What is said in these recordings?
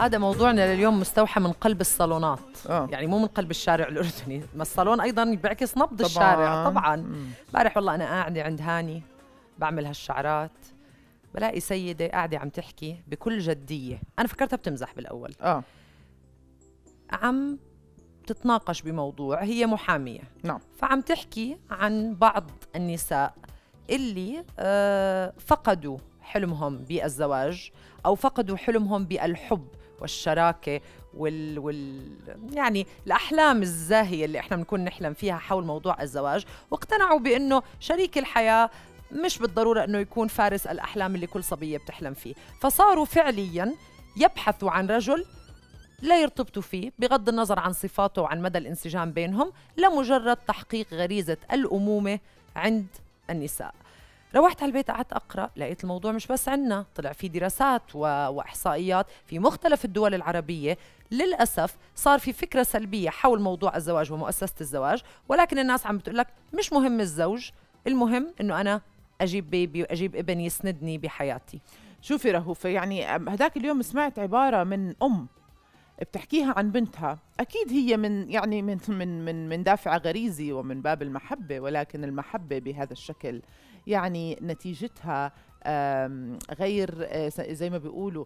هذا موضوعنا لليوم مستوحى من قلب الصالونات آه. يعني مو من قلب الشارع الاردني ما الصالون ايضا بيعكس نبض طبعاً. الشارع طبعا امبارح والله انا قاعده عند هاني بعمل هالشعرات بلاقي سيده قاعده عم تحكي بكل جديه انا فكرتها بتمزح بالاول اه عم تتناقش بموضوع هي محاميه نعم فعم تحكي عن بعض النساء اللي آه فقدوا حلمهم بالزواج او فقدوا حلمهم بالحب والشراكه وال, وال يعني الاحلام الزاهيه اللي احنا بنكون نحلم فيها حول موضوع الزواج واقتنعوا بانه شريك الحياه مش بالضروره انه يكون فارس الاحلام اللي كل صبيه بتحلم فيه فصاروا فعليا يبحثوا عن رجل لا يرتبطوا فيه بغض النظر عن صفاته وعن مدى الانسجام بينهم لمجرد تحقيق غريزه الامومه عند النساء روحت على البيت قعدت اقرا لقيت الموضوع مش بس عنا طلع في دراسات و... واحصائيات في مختلف الدول العربيه للاسف صار في فكره سلبيه حول موضوع الزواج ومؤسسه الزواج ولكن الناس عم بتقول لك مش مهم الزوج المهم انه انا اجيب بيبي واجيب ابن يسندني بحياتي شوفي رهوفة يعني هداك اليوم سمعت عبارة من أم بتحكيها عن بنتها أكيد هي من يعني من من من, من دافع غريزي ومن باب المحبة ولكن المحبة بهذا الشكل يعني نتيجتها غير آه، زي ما بيقولوا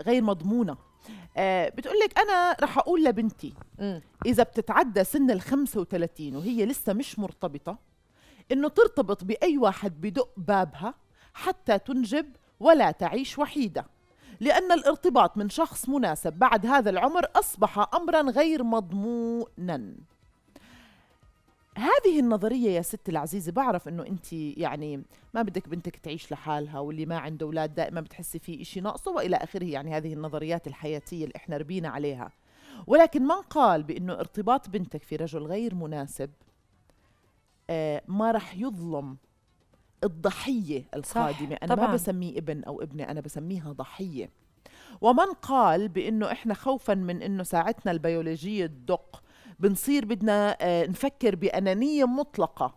غير مضمونه آه، بتقول لك انا رح اقول لبنتي اذا بتتعدى سن ال 35 وهي لسه مش مرتبطه انه ترتبط باي واحد بدق بابها حتى تنجب ولا تعيش وحيده لان الارتباط من شخص مناسب بعد هذا العمر اصبح امرا غير مضمونا هذه النظرية يا ست العزيزة بعرف انه انت يعني ما بدك بنتك تعيش لحالها واللي ما عنده اولاد دائما بتحسي في اشي ناقصه والى اخره يعني هذه النظريات الحياتية اللي احنا ربينا عليها ولكن من قال بانه ارتباط بنتك في رجل غير مناسب آه ما رح يظلم الضحية القادمة أنا طبعاً. ما بسميه ابن أو ابنة أنا بسميها ضحية ومن قال بأنه إحنا خوفا من أنه ساعتنا البيولوجية تدق بنصير بدنا آه، نفكر بأنانية مطلقة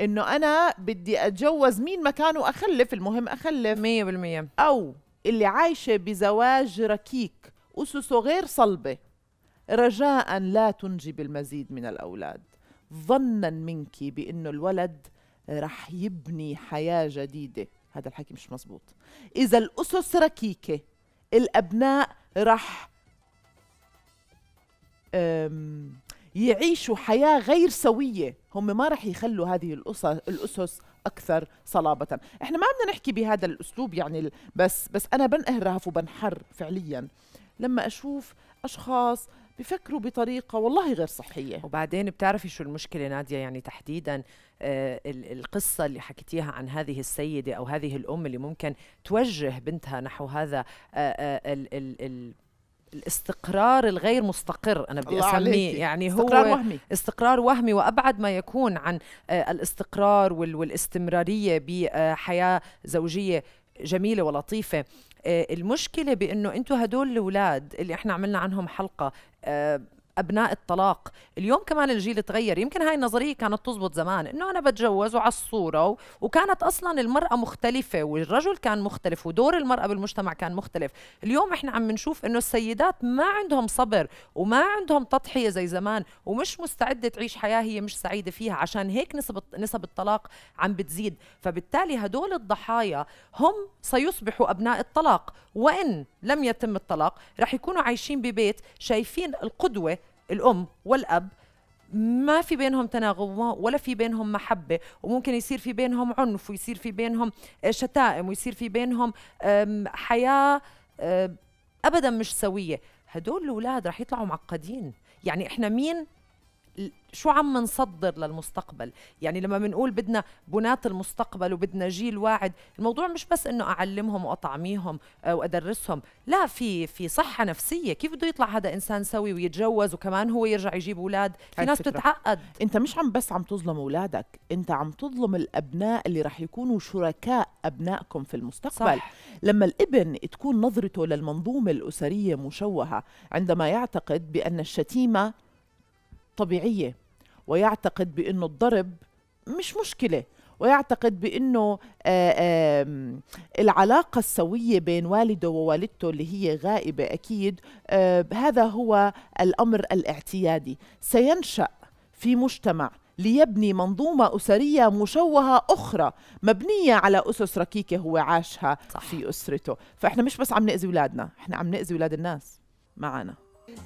انه انا بدي اتجوز مين مكانه اخلف المهم اخلف 100% او اللي عايشه بزواج ركيك اسسه غير صلبه رجاء لا تنجب المزيد من الاولاد ظنا منك بانه الولد رح يبني حياه جديده هذا الحكي مش مزبوط اذا الاسس ركيكه الابناء رح يعيشوا حياة غير سوية هم ما رح يخلوا هذه الأسس أكثر صلابة إحنا ما بدنا نحكي بهذا الأسلوب يعني بس, بس أنا بنقهرف وبنحر فعليا لما أشوف أشخاص بفكروا بطريقة والله غير صحية وبعدين بتعرفي شو المشكلة نادية يعني تحديدا آه القصة اللي حكيتيها عن هذه السيدة أو هذه الأم اللي ممكن توجه بنتها نحو هذا آه آه ال ال ال الاستقرار الغير مستقر انا بدي اسميه يعني هو استقرار وهمي استقرار وهمي وابعد ما يكون عن آه، الاستقرار والاستمراريه بحياه زوجيه جميله ولطيفه آه، المشكله بانه انتم هدول الاولاد اللي احنا عملنا عنهم حلقه آه، ابناء الطلاق اليوم كمان الجيل تغير يمكن هاي النظريه كانت تزبط زمان انه انا بتجوز وعلى الصوره وكانت اصلا المراه مختلفه والرجل كان مختلف ودور المراه بالمجتمع كان مختلف اليوم احنا عم نشوف انه السيدات ما عندهم صبر وما عندهم تضحيه زي زمان ومش مستعده تعيش حياه هي مش سعيده فيها عشان هيك نسب نسب الطلاق عم بتزيد فبالتالي هدول الضحايا هم سيصبحوا ابناء الطلاق وان لم يتم الطلاق رح يكونوا عايشين ببيت شايفين القدوة الأم والأب ما في بينهم تناغم ولا في بينهم محبة وممكن يصير في بينهم عنف ويصير في بينهم آه، شتائم ويصير في بينهم حياة آه، أبدا مش سوية هدول الأولاد رح يطلعوا معقدين يعني إحنا مين شو عم نصدر للمستقبل يعني لما بنقول بدنا بنات المستقبل وبدنا جيل واعد الموضوع مش بس انه اعلمهم واطعميهم آه، وادرسهم لا في في صحه نفسيه كيف بده يطلع هذا انسان سوي ويتجوز وكمان هو يرجع يجيب اولاد في ناس بتتعقد انت مش عم بس عم تظلم اولادك انت عم تظلم الابناء اللي راح يكونوا شركاء ابنائكم في المستقبل صح. لما الابن تكون نظرته للمنظومه الاسريه مشوهه عندما يعتقد بان الشتيمه طبيعية ويعتقد بأنه الضرب مش مشكلة ويعتقد بأنه آه، العلاقة السوية بين والده ووالدته اللي هي غائبة أكيد آه، هذا هو الأمر الاعتيادي سينشأ في مجتمع ليبني منظومة أسرية مشوهة أخرى مبنية على أسس ركيكة هو عاشها صح. في أسرته فإحنا مش بس عم نأذي أولادنا إحنا عم نأذي أولاد الناس معنا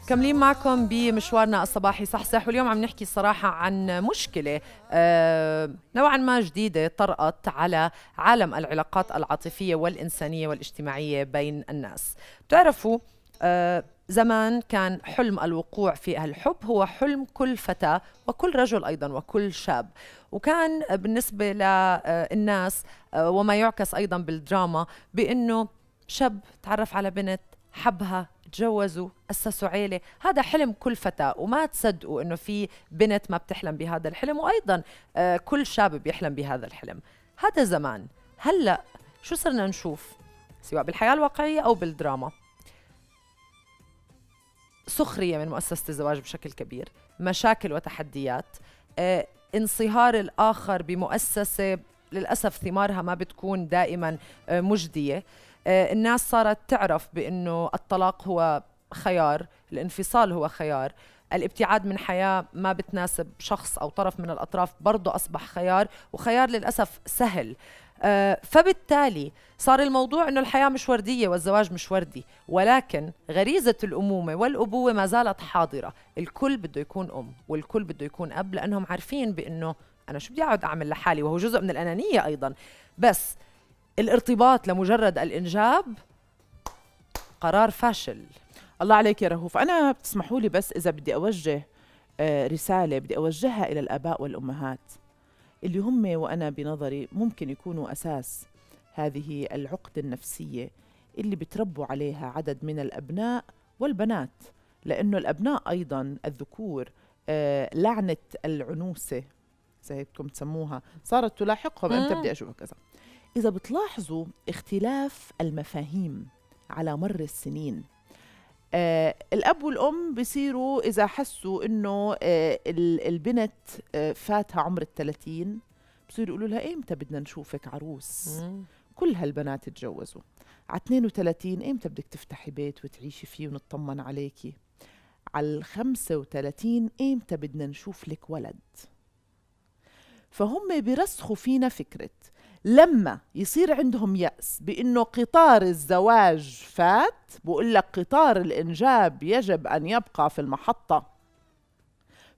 كملين معكم بمشوارنا الصباحي صحصح واليوم عم نحكي صراحة عن مشكلة آه، نوعا ما جديدة طرأت على عالم العلاقات العاطفية والإنسانية والاجتماعية بين الناس بتعرفوا آه، زمان كان حلم الوقوع في الحب هو حلم كل فتاة وكل رجل أيضا وكل شاب وكان بالنسبة للناس آه، وما يعكس أيضا بالدراما بأنه شاب تعرف على بنت حبها تجوزوا اسسوا عيله هذا حلم كل فتاه وما تصدقوا انه في بنت ما بتحلم بهذا الحلم وايضا آه، كل شاب بيحلم بهذا الحلم هذا زمان هلا شو صرنا نشوف سواء بالحياه الواقعيه او بالدراما سخريه من مؤسسه الزواج بشكل كبير مشاكل وتحديات آه، انصهار الاخر بمؤسسه للاسف ثمارها ما بتكون دائما آه، مجديه آه، الناس صارت تعرف بانه الطلاق هو خيار الانفصال هو خيار الابتعاد من حياة ما بتناسب شخص أو طرف من الأطراف برضه أصبح خيار وخيار للأسف سهل آه، فبالتالي صار الموضوع أنه الحياة مش وردية والزواج مش وردي ولكن غريزة الأمومة والأبوة ما زالت حاضرة الكل بده يكون أم والكل بده يكون أب لأنهم عارفين بأنه أنا شو بدي أقعد أعمل لحالي وهو جزء من الأنانية أيضا بس الارتباط لمجرد الإنجاب قرار فاشل الله عليك يا رهوف أنا بتسمحوا لي بس إذا بدي أوجه آه، رسالة بدي أوجهها إلى الآباء والأمهات اللي هم وأنا بنظري ممكن يكونوا أساس هذه العقد النفسية اللي بتربوا عليها عدد من الأبناء والبنات لأنه الأبناء أيضا الذكور آه، لعنة العنوسة زي بدكم تسموها صارت تلاحقهم أنت بدي أشوفك كذا إذا بتلاحظوا اختلاف المفاهيم على مر السنين آه الأب والأم بصيروا إذا حسوا إنه آه البنت آه فاتها عمر الثلاثين بصيروا يقولوا لها إمتى بدنا نشوفك عروس مم. كل هالبنات تجوزوا على 32 إمتى بدك تفتحي بيت وتعيشي فيه ونطمن عليكي على 35 إمتى بدنا نشوف لك ولد فهم بيرسخوا فينا فكرة لما يصير عندهم يأس بأنه قطار الزواج فات بقول لك قطار الإنجاب يجب أن يبقى في المحطة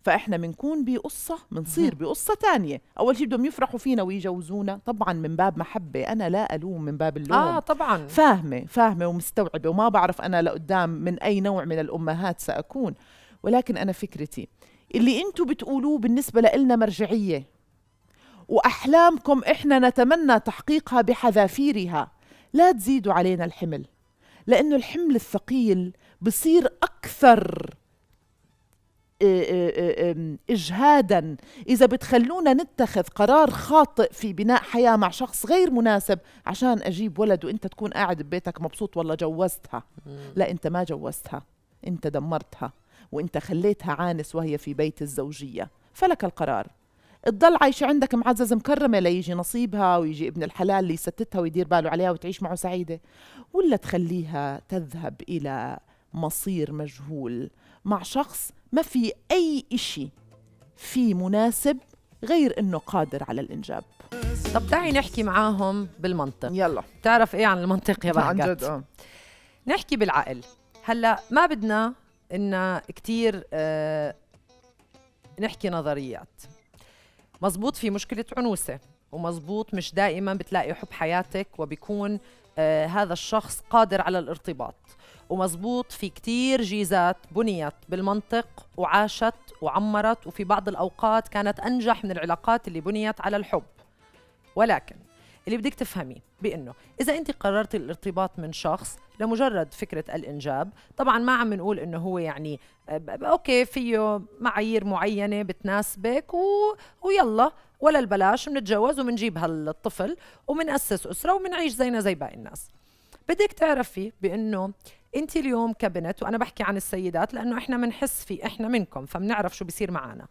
فإحنا بنكون بقصة بنصير بقصة تانية أول شيء بدهم يفرحوا فينا ويجوزونا طبعا من باب محبة أنا لا ألوم من باب اللوم آه طبعا فاهمة فاهمة ومستوعبة وما بعرف أنا لقدام من أي نوع من الأمهات سأكون ولكن أنا فكرتي اللي أنتوا بتقولوه بالنسبة لنا مرجعية واحلامكم احنا نتمنى تحقيقها بحذافيرها لا تزيدوا علينا الحمل لانه الحمل الثقيل بصير اكثر آه، آه، آه، اجهادا اذا بتخلونا نتخذ قرار خاطئ في بناء حياه مع شخص غير مناسب عشان اجيب ولد وانت تكون قاعد ببيتك مبسوط والله جوزتها لا انت ما جوزتها انت دمرتها وانت خليتها عانس وهي في بيت الزوجيه فلك القرار تضل عايشة عندك معززة مكرمة ليجي نصيبها ويجي ابن الحلال اللي يستتها ويدير باله عليها وتعيش معه سعيدة ولا تخليها تذهب إلى مصير مجهول مع شخص ما في أي إشي في مناسب غير انه قادر على الانجاب طب تعي نحكي معاهم بالمنطق يلا بتعرف ايه عن المنطق يا بعد عن جد اه نحكي بالعقل هلا ما بدنا ان كثير آه نحكي نظريات مزبوط في مشكله عنوسه ومزبوط مش دائما بتلاقي حب حياتك وبيكون آه هذا الشخص قادر على الارتباط ومزبوط في كتير جيزات بنيت بالمنطق وعاشت وعمرت وفي بعض الأوقات كانت أنجح من العلاقات اللي بنيت على الحب ولكن اللي بدك تفهميه بانه اذا انت قررت الارتباط من شخص لمجرد فكره الانجاب طبعا ما عم نقول انه هو يعني آه، اوكي فيه معايير معينه بتناسبك و... ويلا ولا البلاش بنتجوز وبنجيب هالطفل وبنأسس اسره وبنعيش زينا زي باقي الناس بدك تعرفي بانه انت اليوم كبنت وانا بحكي عن السيدات لانه احنا بنحس في احنا منكم فبنعرف شو بصير معنا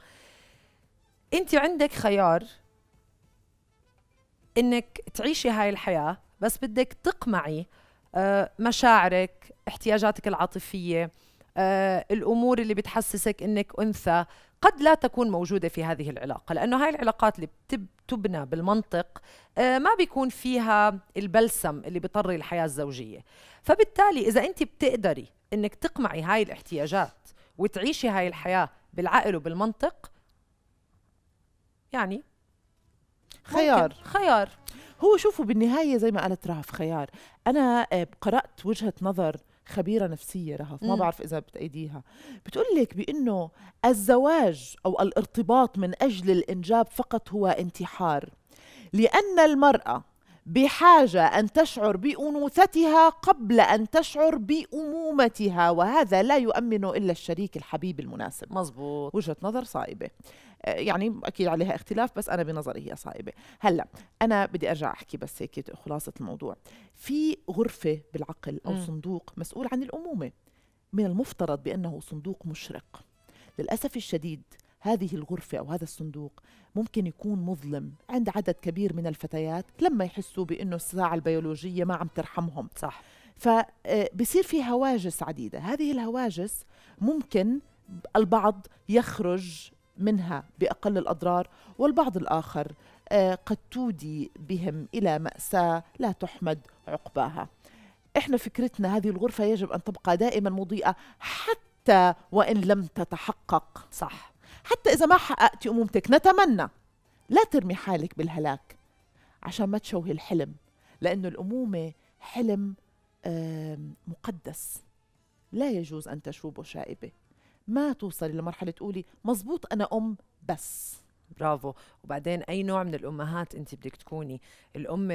انت عندك خيار انك تعيشي هاي الحياه بس بدك تقمعي آه، مشاعرك احتياجاتك العاطفيه آه، الامور اللي بتحسسك انك انثى قد لا تكون موجودة في هذه العلاقة لأنه هاي العلاقات اللي بتبنى بالمنطق آه، ما بيكون فيها البلسم اللي بيطري الحياة الزوجية فبالتالي إذا أنت بتقدري أنك تقمعي هاي الاحتياجات وتعيشي هاي الحياة بالعقل وبالمنطق يعني خيار خيار هو شوفوا بالنهايه زي ما قالت رهف خيار انا آه، قرات وجهه نظر خبيره نفسيه رهف ما بعرف اذا بتأيديها بتقول لك بانه الزواج او الارتباط من اجل الانجاب فقط هو انتحار لان المراه بحاجه ان تشعر بانوثتها قبل ان تشعر بامومتها وهذا لا يؤمنه الا الشريك الحبيب المناسب مظبوط وجهه نظر صائبه آه، يعني اكيد عليها اختلاف بس انا بنظري هي صائبه هلا انا بدي ارجع احكي بس هيك خلاصه الموضوع في غرفه بالعقل او م. صندوق مسؤول عن الامومه من المفترض بانه صندوق مشرق للاسف الشديد هذه الغرفة أو هذا الصندوق ممكن يكون مظلم عند عدد كبير من الفتيات لما يحسوا بأنه الساعة البيولوجية ما عم ترحمهم صح فبصير آه، في هواجس عديدة هذه الهواجس ممكن البعض يخرج منها بأقل الأضرار والبعض الآخر آه، قد تودي بهم إلى مأساة لا تحمد عقباها إحنا فكرتنا هذه الغرفة يجب أن تبقى دائما مضيئة حتى وإن لم تتحقق صح حتى إذا ما حققتي أمومتك نتمنى لا ترمي حالك بالهلاك عشان ما تشوهي الحلم لأنه الأمومة حلم مقدس لا يجوز أن تشوبه شائبة ما توصلي لمرحلة تقولي مزبوط أنا أم بس برافو وبعدين أي نوع من الأمهات أنت بدك تكوني الأم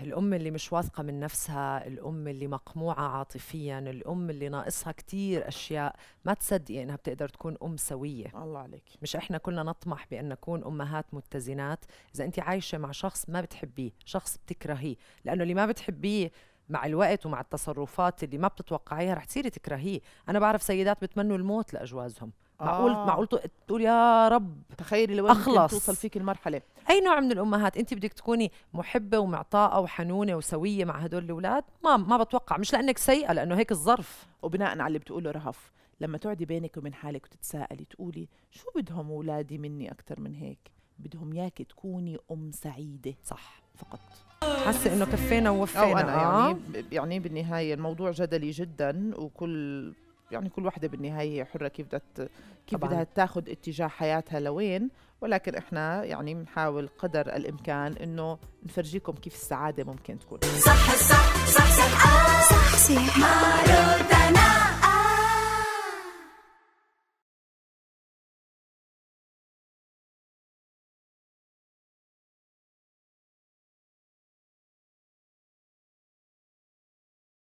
الأم اللي مش واثقة من نفسها الأم اللي مقموعة عاطفيا الأم اللي ناقصها كتير أشياء ما تصدقي إنها بتقدر تكون أم سوية الله عليك مش إحنا كلنا نطمح بأن نكون أمهات متزنات إذا أنت عايشة مع شخص ما بتحبيه شخص بتكرهيه لأنه اللي ما بتحبيه مع الوقت ومع التصرفات اللي ما بتتوقعيها رح تصيري تكرهيه أنا بعرف سيدات بتمنوا الموت لأجوازهم آه. معقول معقول تقول يا رب تخيلي لوين أخلص. توصل فيك المرحله اي نوع من الامهات انت بدك تكوني محبه ومعطاءه وحنونه وسويه مع هدول الاولاد ما ما بتوقع مش لانك سيئه لانه هيك الظرف وبناء على اللي بتقوله رهف لما تقعدي بينك وبين حالك وتتساءلي تقولي شو بدهم اولادي مني اكثر من هيك بدهم ياك تكوني ام سعيده صح فقط حاسه انه كفينا ووفينا أو أنا آه. يعني يعني بالنهايه الموضوع جدلي جدا وكل يعني كل واحدة بالنهاية حرة كيف بدها كيف بدها تاخذ اتجاه حياتها لوين ولكن احنا يعني بنحاول قدر الامكان انه نفرجيكم كيف السعادة ممكن تكون صح صح صح صح آه، صح, صح, صح, صح, صح, صح, صح, صح, صح